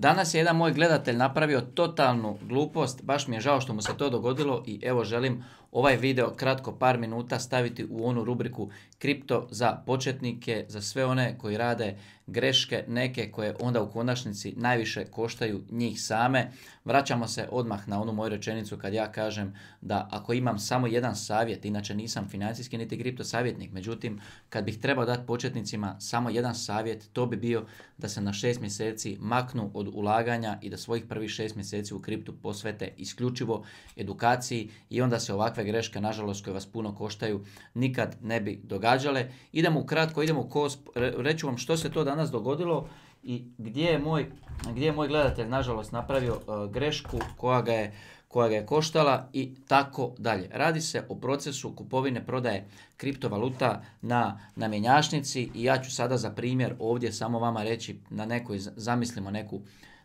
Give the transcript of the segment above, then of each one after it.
Danas je jedan moj gledatelj napravio totalnu glupost, baš mi je žao što mu se to dogodilo i evo želim ovaj video kratko par minuta staviti u onu rubriku kripto za početnike, za sve one koji rade greške neke koje onda u konačnici najviše koštaju njih same. Vraćamo se odmah na onu moju rečenicu kad ja kažem da ako imam samo jedan savjet, inače nisam financijski niti kripto savjetnik, međutim kad bih trebao dati početnicima samo jedan savjet, to bi bio da se na šest mjeseci maknu od ulaganja i da svojih prvih šest mjeseci u kriptu posvete isključivo edukaciji i onda se ovakve greške, nažalost, koje vas puno koštaju, nikad ne bi događale. Idemo ukratko, idemo ko reću vam što se to danas dogodilo i gdje je moj, gledatelj, nažalost, napravio e, grešku koja ga je koja ga je koštala i tako dalje. Radi se o procesu kupovine prodaje kriptovaluta na namjenjašnici i ja ću sada za primjer ovdje samo vama reći na nekoj, zamislimo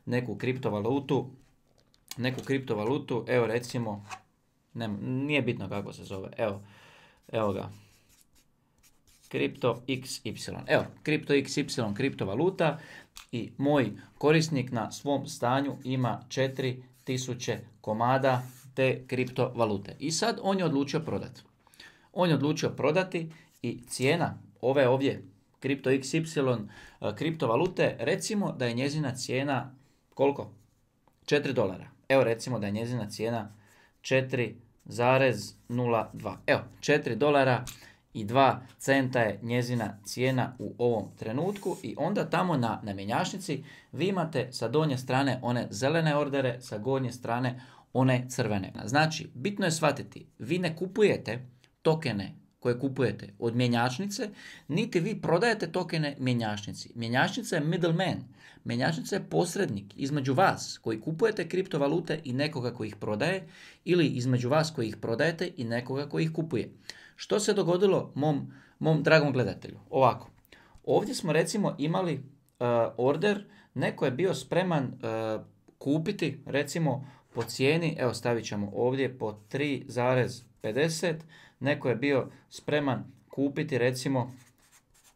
neku, kriptovalutu, neku kriptovalutu, evo recimo, nije bitno kako se zove, evo, evo ga, Kripto XY. Evo, Kripto XY kriptovaluta i moj korisnik na svom stanju ima 4 tisuće komada te kriptovalute. I sad on je odlučio prodati. On je odlučio prodati i cijena ove ovdje kripto XY eh, kriptovalute, recimo da je njezina cijena koliko? 4 dolara. Evo recimo da je njezina cijena 4,02. Evo, 4 dolara i 2 centa je njezina cijena u ovom trenutku i onda tamo na namjenjačnici vi imate sa donje strane one zelene ordere, sa gornje strane one crvene. Znači, bitno je shvatiti, vi ne kupujete tokene koje kupujete od mjenjačnice, niti vi prodajete tokene mjenjačnici. Mjenjačnica je middleman, mjenjačnica je posrednik između vas koji kupujete kriptovalute i nekoga koji ih prodaje ili između vas koji ih prodajete i nekoga koji ih kupuje. Što se dogodilo mom, mom dragom gledatelju? Ovako, ovdje smo recimo imali eh, order, neko je bio spreman eh, kupiti recimo po cijeni, evo stavit ćemo ovdje po 3,50, neko je bio spreman kupiti recimo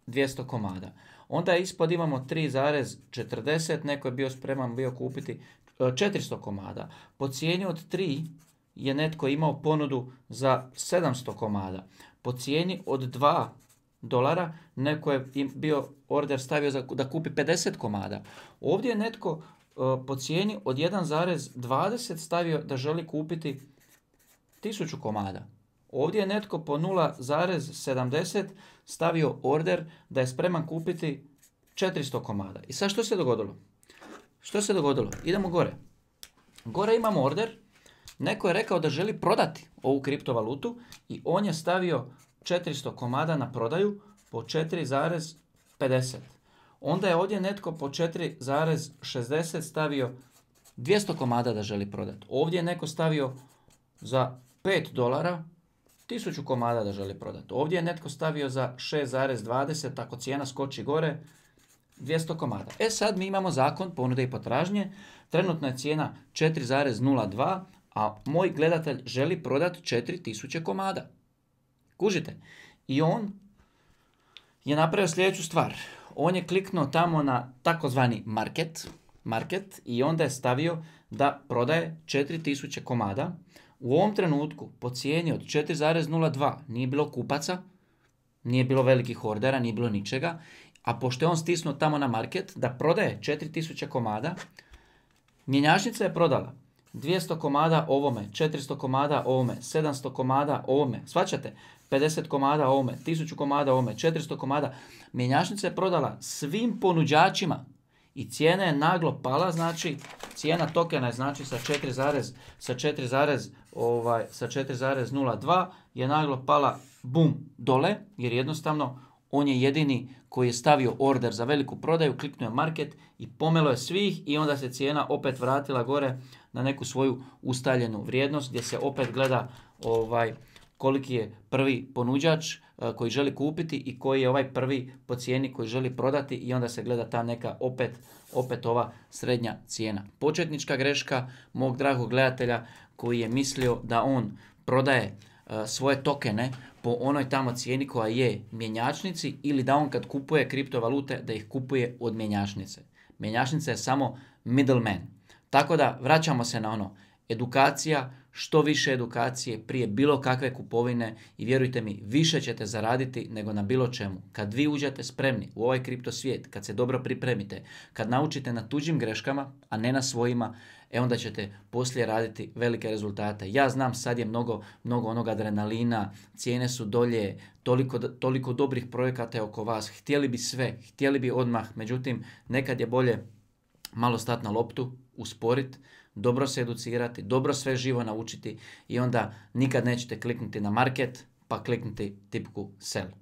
200 komada. Onda ispod imamo 3,40, neko je bio spreman bio kupiti 400 eh, komada. Po cijeni od 3 je netko imao ponudu za 700 komada. Po cijeni od 2 dolara neko je bio order stavio za, da kupi 50 e, komada. Ovdje je netko po cijeni od 1,20 stavio da želi kupiti 1000 komada. Ovdje je netko po 0,70 stavio order da je spreman kupiti 400 komada. I sad što se dogodilo? Što se dogodilo? Idemo gore. Gore imamo order Neko je rekao da želi prodati ovu kriptovalutu i on je stavio 400 komada na prodaju po 4,50. Onda je ovdje netko po 4,60 stavio 200 komada da želi prodati. Ovdje je neko stavio za 5 dolara 1000 komada da želi prodati. Ovdje je netko stavio za 6,20 ako cijena skoči gore 200 komada. E sad mi imamo zakon ponude i potražnje. Trenutna je cijena 4,02, a moj gledatelj želi prodati 4000 komada. Kužite? I on je napravio sljedeću stvar. On je kliknuo tamo na takozvani market, market i onda je stavio da prodaje 4000 komada. U ovom trenutku po cijeni od 4,02 nije bilo kupaca, nije bilo velikih ordera, nije bilo ničega, a pošto je on stisnuo tamo na market da prodaje 4000 komada, mjenjašnica je prodala 200 komada ovome, 400 komada ovome, 700 komada ovome, svačate? 50 komada ovome, 1000 komada ovome, 400 komada. Mjenjačnica je prodala svim ponuđačima i cijena je naglo pala, znači cijena tokena je znači sa 4, sa 4, ovaj, sa 4,02 je naglo pala bum dole jer jednostavno on je jedini koji je stavio order za veliku prodaju, kliknuo je market i pomelo je svih i onda se cijena opet vratila gore na neku svoju ustaljenu vrijednost gdje se opet gleda ovaj koliki je prvi ponuđač eh, koji želi kupiti i koji je ovaj prvi po cijeni koji želi prodati i onda se gleda ta neka opet, opet ova srednja cijena. Početnička greška mog dragog gledatelja koji je mislio da on prodaje E, svoje tokene po onoj tamo cijeni koja je mjenjačnici ili da on kad kupuje kriptovalute da ih kupuje od mjenjačnice. Mjenjačnica je samo middleman. Tako da vraćamo se na ono, Edukacija, što više edukacije prije bilo kakve kupovine i vjerujte mi, više ćete zaraditi nego na bilo čemu. Kad vi uđete spremni u ovaj kripto svijet, kad se dobro pripremite, kad naučite na tuđim greškama, a ne na svojima, e onda ćete poslije raditi velike rezultate. Ja znam, sad je mnogo, mnogo onog adrenalina, cijene su dolje, toliko, toliko dobrih projekata je oko vas, htjeli bi sve, htjeli bi odmah, međutim, nekad je bolje malo stati na loptu, usporiti, dobro se educirati, dobro sve živo naučiti i onda nikad nećete kliknuti na market, pa kliknuti tipku sell.